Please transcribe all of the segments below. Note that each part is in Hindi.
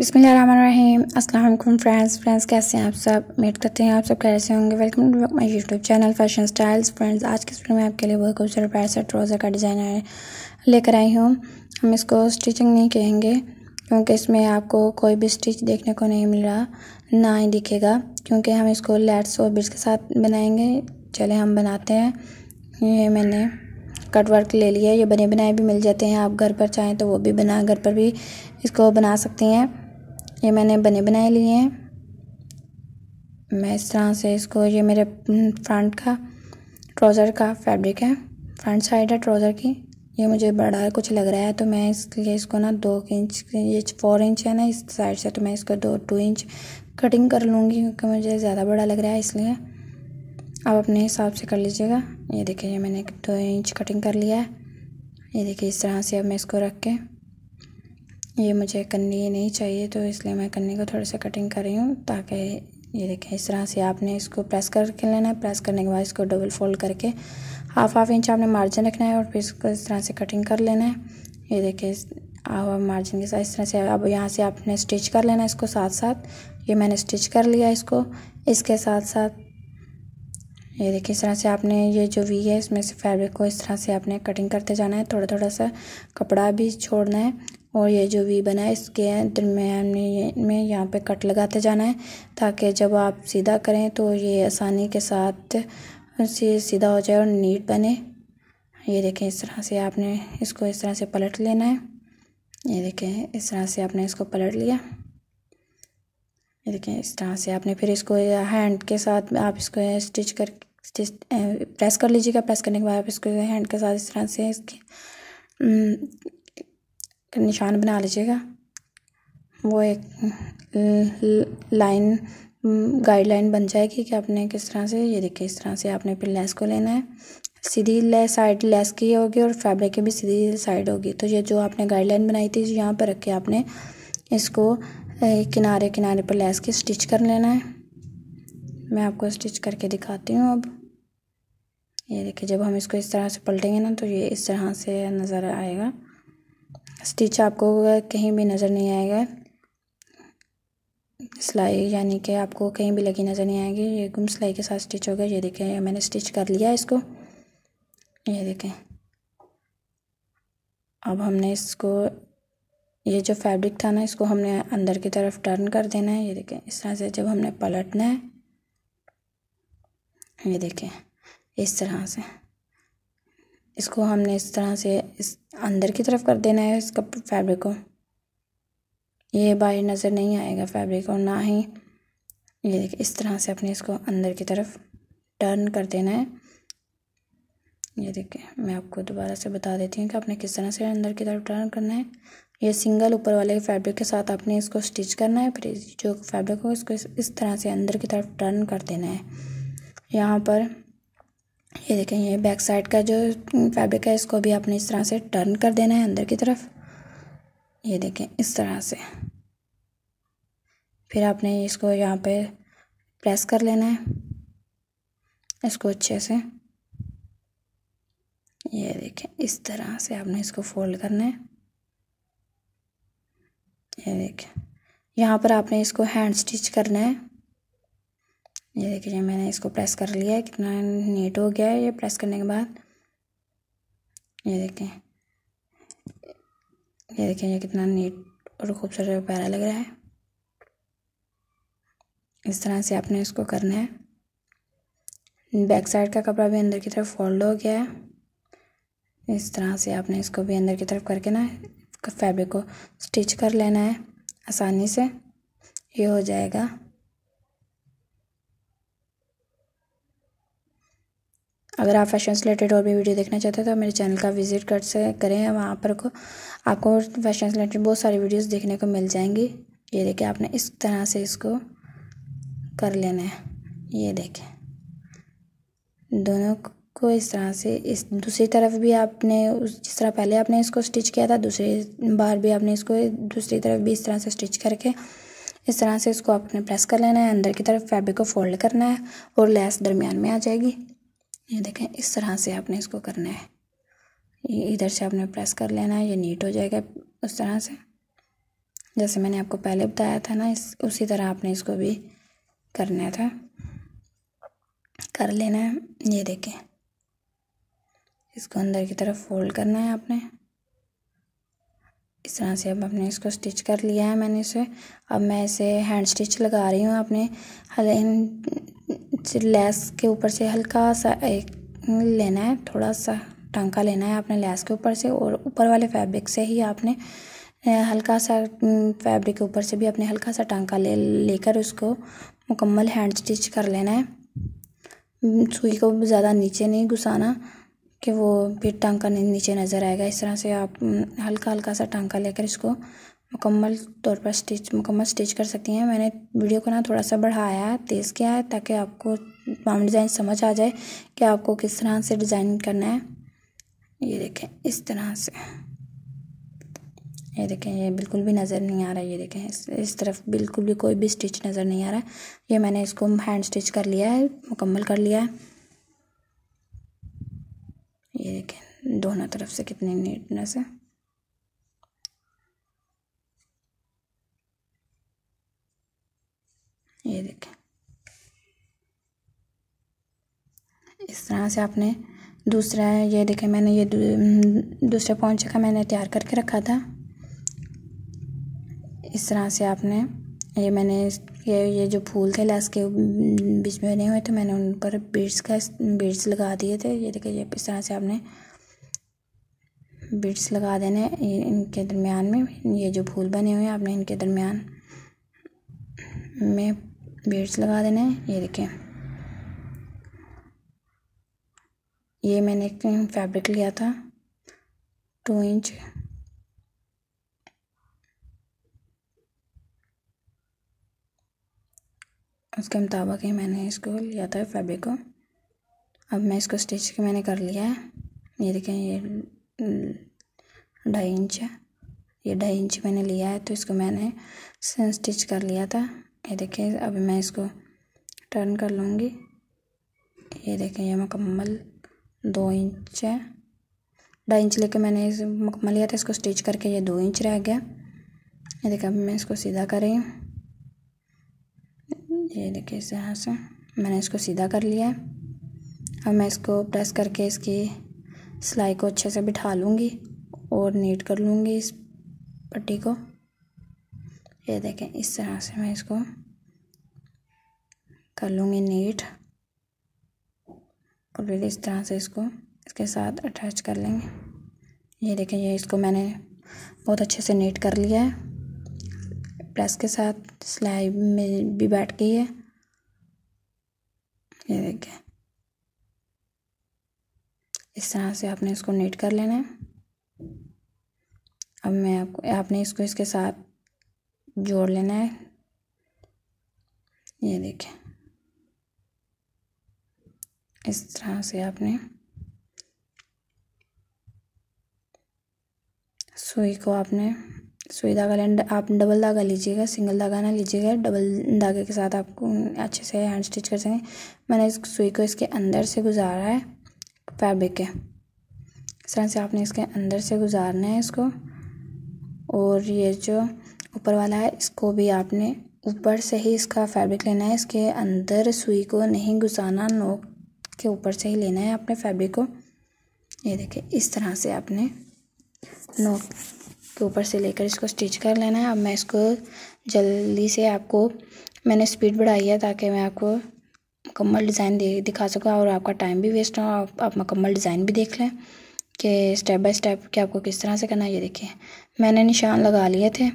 बिसमीम् अल्लाम फ्रेंड्स फ्रेंड्स कैसे हैं आप सब मेट करते हैं आप सब कैसे होंगे welcome to my YouTube channel fashion styles friends आज के वीडियो में आपके लिए बहुत खूबसूरत पैसा ट्राउज़र का डिज़ाइनर लेकर आई हूँ हम इसको स्टिचिंग नहीं कहेंगे क्योंकि इसमें आपको कोई भी स्टिच देखने को नहीं मिल रहा ना ही दिखेगा क्योंकि हम इसको लेट्स और बिट्स के साथ बनाएंगे चले हम बनाते हैं ये मैंने कट वर्क ले लिया ये बने बनाए भी मिल जाते हैं आप घर पर चाहें तो वो भी बना घर पर भी इसको बना सकती हैं ये मैंने बने बनाए लिए हैं मैं इस तरह से इसको ये मेरे हम्म, फ्रंट का ट्राउज़र का फैब्रिक है फ्रंट साइड है ट्राउज़र की ये मुझे बड़ा कुछ लग रहा है तो मैं इसलिए इसको ना दो इंच ये फोर इंच है ना इस साइड से तो मैं इसको दो टू इंच कटिंग कर लूँगी क्योंकि मुझे ज़्यादा बड़ा लग रहा है इसलिए आप अपने हिसाब से कर लीजिएगा ये देखिए मैंने दो इंच कटिंग कर लिया है ये देखिए इस तरह से अब मैं इसको रख के ये मुझे कन्नी नहीं चाहिए तो इसलिए मैं कन्नी को थोड़ा सा कटिंग कर रही हूँ ताकि ये देखें इस तरह से आपने इसको प्रेस करके लेना है प्रेस करने के बाद इसको डबल फोल्ड करके हाफ हाफ इंच आपने मार्जिन रखना है और फिर इसको इस तरह से कटिंग कर लेना है ये देखिए हाफ मार्जिन के साथ इस तरह से अब यहाँ से आपने स्टिच कर लेना है इसको साथ साथ ये मैंने स्टिच कर लिया इसको इसके साथ साथ ये देखिए इस तरह से आपने ये जो वी है इसमें से फैब्रिक को इस तरह से आपने कटिंग करते जाना है थोड़ा थोड़ा सा कपड़ा भी छोड़ना है और ये जो वी बना है इसके दरमियान में में यहाँ पे कट लगाते जाना है ताकि जब आप सीधा करें तो ये आसानी के साथ से सीधा हो जाए और नीट बने ये देखें इस तरह से आपने इसको इस तरह से पलट लेना है ये देखें इस तरह से आपने इसको पलट लिया ये देखें इस तरह से आपने फिर इसको हैंड के साथ आप इसको स्टिच कर स्टिच प्रेस कर लीजिएगा प्रेस करने के बाद आप इसको हैंड के साथ इस तरह से इसकी निशान बना लीजिएगा वो एक लाइन गाइडलाइन बन जाएगी कि आपने किस तरह से ये देखिए इस तरह से आपने फिर लेस को लेना है सीधी ले साइड लेस की होगी और फैब्रिक की भी सीधी साइड होगी तो ये जो आपने गाइडलाइन बनाई थी यहाँ पर रख के आपने इसको किनारे किनारे पर लेस के स्टिच कर लेना है मैं आपको स्टिच करके दिखाती हूँ अब ये देखिए जब हम इसको इस तरह से पलटेंगे ना तो ये इस तरह से नज़र आएगा स्टिच आपको कहीं भी नज़र नहीं आएगा सिलाई यानी कि आपको कहीं भी लगी नज़र नहीं आएगी ये गुम सिलाई के साथ स्टिच हो गया ये देखें मैंने स्टिच कर लिया इसको ये देखें अब हमने इसको ये जो फैब्रिक था ना इसको हमने अंदर की तरफ टर्न कर देना है ये देखें इस तरह से जब हमने पलटना है ये देखें इस तरह से इसको हमने इस तरह से इस अंदर की तरफ कर देना है इसका फैब्रिक को ये बाहर नज़र नहीं आएगा फैब्रिक और ना ही ये देखिए इस तरह से अपने इसको अंदर की तरफ टर्न कर देना है ये देखिए मैं आपको दोबारा से बता देती हूँ कि आपने किस तरह से अंदर की तरफ टर्न करना है ये सिंगल ऊपर वाले फैब्रिक के साथ आपने इसको स्टिच करना है फिर जो फैब्रिक हो इसको इस तरह से अंदर की तरफ टर्न कर देना है यहाँ पर ये देखें ये बैक साइड का जो फैब्रिक है इसको भी आपने इस तरह से टर्न कर देना है अंदर की तरफ ये देखें इस तरह से फिर आपने इसको यहाँ पे प्रेस कर लेना है इसको अच्छे से ये देखें इस तरह से आपने इसको फोल्ड करना है ये देखें यहाँ पर आपने इसको हैंड स्टिच करना है ये देखिए मैंने इसको प्रेस कर लिया है कितना नीट हो गया है ये प्रेस करने के बाद ये देखें ये देखें ये कितना नीट और खूबसूरत प्यारा लग रहा है इस तरह से आपने इसको करना है बैक साइड का कपड़ा भी अंदर की तरफ फोल्ड हो गया है इस तरह से आपने इसको भी अंदर की तरफ करके ना फैब्रिक को स्टिच कर लेना है आसानी से ये हो जाएगा अगर आप फैशन से रिलेटेड और भी वीडियो देखना चाहते हैं तो मेरे चैनल का विजिट कर से करें वहाँ पर को आपको फैशन से रिलेटेड बहुत सारी वीडियोस देखने को मिल जाएंगी ये देखिए आपने इस तरह से इसको कर लेना है ये देखें दोनों को इस तरह से इस दूसरी तरफ भी आपने उस जिस तरह पहले आपने इसको स्टिच किया था दूसरी बार भी आपने इसको दूसरी तरफ भी इस तरह से स्टिच करके इस तरह से इसको आपने प्रेस कर लेना है अंदर की तरफ फैब्रिक को फोल्ड करना है और लैस दरमियान में आ जाएगी ये देखें इस तरह से आपने इसको करना है ये इधर से आपने प्रेस कर लेना है ये नीट हो जाएगा उस तरह से जैसे मैंने आपको पहले बताया था ना इस उसी तरह आपने इसको भी करना था कर लेना है ये देखें इसको अंदर की तरफ फोल्ड करना है आपने इस तरह से अब आपने इसको स्टिच कर लिया है मैंने इसे अब मैं इसे हैंड स्टिच लगा रही हूँ आपने लेस के ऊपर से हल्का सा एक लेना है थोड़ा सा टांका लेना है आपने लेस के ऊपर से और ऊपर वाले फैब्रिक से ही आपने हल्का सा फैब्रिक के ऊपर से भी अपने हल्का सा टांका ले लेकर उसको मुकम्मल हैंड स्टिच कर लेना है सुई को ज़्यादा नीचे नहीं घुसाना कि वो फिर टांका नीचे नज़र आएगा इस तरह से आप हल्का हल्का सा टांका लेकर इसको मुकम्मल तौर पर स्टिच मुकम्मल स्टिच कर सकती हैं मैंने वीडियो को ना थोड़ा सा बढ़ाया है तेज़ किया है ताकि आपको तमाम डिज़ाइन समझ आ जाए कि आपको किस तरह से डिज़ाइन करना है ये देखें इस तरह से ये देखें ये बिल्कुल भी नज़र नहीं आ रहा ये देखें इस, इस तरफ बिल्कुल भी कोई भी स्टिच नज़र नहीं आ रहा ये मैंने इसको हैंड स्टिच कर लिया है मुकम्मल कर लिया है ये देखें दोनों तरफ से कितनी नीटनेस है ये देखें इस तरह से आपने दूसरा ये देखें मैंने ये दूसरे पॉन्चे का मैंने तैयार करके रखा था इस तरह से आपने ये मैंने ये ये जो फूल थे लैस के बीच में बने हुए थे मैंने उन पर बीड्स का बीड्स लगा दिए थे ये देखिए ये इस तरह से आपने बीड्स लगा देने इनके दरमियान में ये जो फूल बने हुए हैं आपने इनके दरमियान में बीड्स लगा देने हैं ये देखें ये मैंने एक फैब्रिक लिया था टू इंच उसके मुताबिक ही मैंने इसको लिया था फैब्रिक को अब मैं इसको स्टिच मैंने कर लिया है ये देखें ये हम्म, ढाई इंच है ये ढाई इंच मैंने लिया है तो इसको मैंने स्टिच कर लिया था ये देखिए अभी मैं इसको टर्न कर लूँगी ये देखें ये मुकम्मल दो इंच है ढाई इंच लेके मैंने इस मुकम्मल लिया था तो इसको स्टिच करके ये दो इंच रह गया ये देखिए अभी मैं इसको सीधा कर रही हूँ ये देखिए इस यहाँ से मैंने इसको सीधा कर लिया है अब मैं इसको प्रेस करके इसकी सिलाई को अच्छे से बिठा लूँगी और नीट कर लूँगी इस पट्टी को ये देखें इस तरह से मैं इसको कर लूँगी नीट और फिर इस तरह से इसको इसके साथ अटैच कर लेंगे ये देखें ये इसको मैंने बहुत अच्छे से नीट कर लिया है प्रेस के साथ सिलाई में भी बैठ गई है ये देखें इस तरह से आपने इसको नीट कर लेना है अब मैं आपको आपने इसको इसके साथ जोड़ लेना है ये देखें इस तरह से आपने सुई को आपने सुई धागा लेना आप डबल धागा लीजिएगा सिंगल धागा ना लीजिएगा डबल धागे के साथ आपको अच्छे से हैंड स्टिच कर सकें मैंने इस सुई को इसके अंदर से गुजारा है फैब्रिक के इस तरह से आपने इसके अंदर से गुजारना है इसको और ये जो ऊपर वाला है इसको भी आपने ऊपर से ही इसका फैब्रिक लेना है इसके अंदर सुई को नहीं घुसाना नोक के ऊपर से ही लेना है आपने फैब्रिक को ये देखिए इस तरह से आपने नोक के ऊपर से लेकर इसको स्टिच कर लेना है अब मैं इसको जल्दी से आपको मैंने स्पीड बढ़ाई है ताकि मैं आपको मुकम्मल डिज़ाइन दे दिखा सकूँ और आपका टाइम भी वेस्ट ना हो आप, आप मुकम्मल डिज़ाइन भी देख लें कि स्टेप बाय स्टेप कि आपको किस तरह से करना है ये देखिए मैंने निशान लगा लिए थे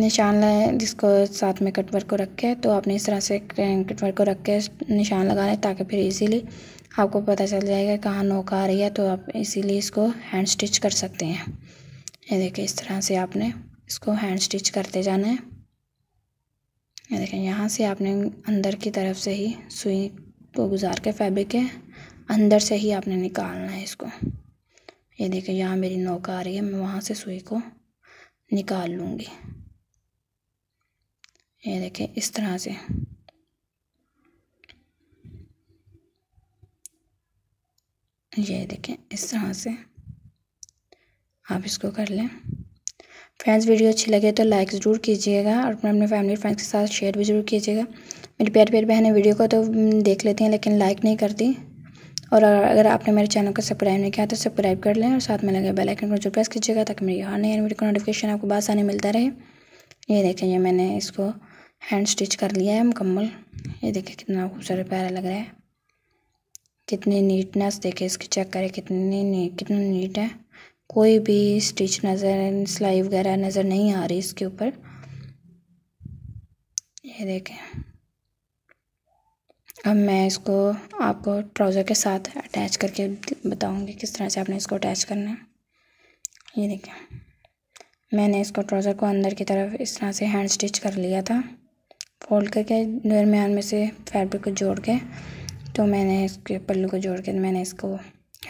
निशान लगाए जिसको साथ में कटवर को रखे तो आपने इस तरह से कटवर को रख के निशान लगाना है ताकि फिर इजीली आपको पता चल जाएगा कहाँ नोक आ रही है तो आप इसीलिए इसको हैंड स्टिच कर सकते हैं ये देखिए इस तरह से आपने इसको हैंड स्टिच करते जाना है ये देखें यहाँ से आपने अंदर की तरफ से ही सुई को गुजार के फैब्रिक के अंदर से ही आपने निकालना है इसको ये देखिए यहाँ मेरी नोक आ रही है मैं वहाँ से सुई को निकाल लूँगी ये देखें इस तरह से ये देखें इस तरह से आप इसको कर लें फ्रेंड्स वीडियो अच्छी लगे तो लाइक ज़रूर कीजिएगा और अपने अपने फैमिली फ्रेंड्स के साथ शेयर भी ज़रूर कीजिएगा मेरी प्यार प्यार बहनें वीडियो को तो देख लेती हैं लेकिन लाइक नहीं करती और अगर आपने मेरे चैनल को सब्सक्राइब नहीं किया तो सब्सक्राइब कर लें और साथ में लगे बेल आइकन को जरूर प्रेस कीजिएगा ताकि मेरी हर नई वीडियो का नोटिफिकेशन आपको आने मिलता रहे ये देखें ये मैंने इसको हैंड स्टिच कर लिया है मुकम्मल ये देखिए कितना खूबसूरत प्यारा लग रहा है कितनी नीटनेस देखे इसकी चेक करें कितनी नी कितना नीट है कोई भी स्टिच नज़र सिलाई वगैरह नज़र नहीं आ रही इसके ऊपर ये देखें अब मैं इसको आपको ट्राउज़र के साथ अटैच करके बताऊंगी किस तरह से आपने इसको अटैच करना है ये देखें मैंने इसको ट्राउज़र को अंदर की तरफ इस तरह से हैंड स्टिच कर लिया था फोल्ड करके दरमियान में से फैब्रिक को जोड़ के तो मैंने इसके पल्लू को जोड़ के मैंने इसको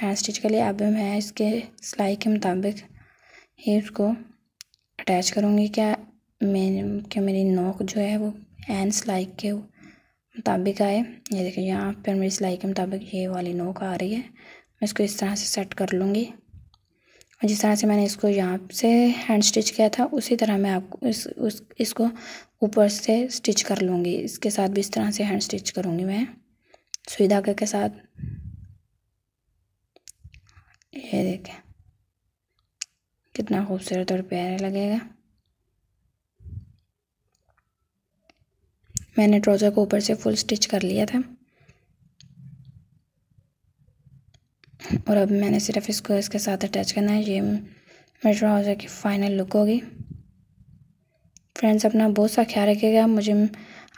हेयर स्टिच कर लिया अब मैं इसके सिलाई के मुताबिक ही उसको अटैच करूँगी क्या मैं क्या मेरी नोक जो है वो एन सिलाई के मुताबिक आए ये देखिए यहाँ पर मेरी सिलाई के मुताबिक ये वाली नोक आ रही है मैं इसको इस तरह से सेट कर लूँगी जिस तरह से मैंने इसको यहाँ से हैंड स्टिच किया था उसी तरह मैं आपको इस उस इसको ऊपर से स्टिच कर लूँगी इसके साथ भी इस तरह से हैंड स्टिच करूँगी मैं सुई धागे के साथ ये देखें कितना खूबसूरत और प्यारा लगेगा मैंने ट्राउज़र को ऊपर से फुल स्टिच कर लिया था और अब मैंने सिर्फ इसको इसके साथ अटैच करना है ये मेरे ट्राउज़र की फ़ाइनल लुक होगी फ्रेंड्स अपना बहुत सा ख्याल रखेगा मुझे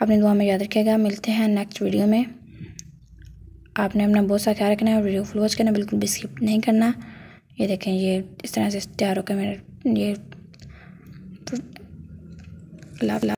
अपनी दुआ में याद रखेगा मिलते हैं नेक्स्ट वीडियो में आपने अपना बहुत सा ख्याल रखना है और वीडियो फ्लोज करना बिल्कुल भी स्किप नहीं करना ये देखें ये इस तरह से तैयार होकर मेरा ये लाभ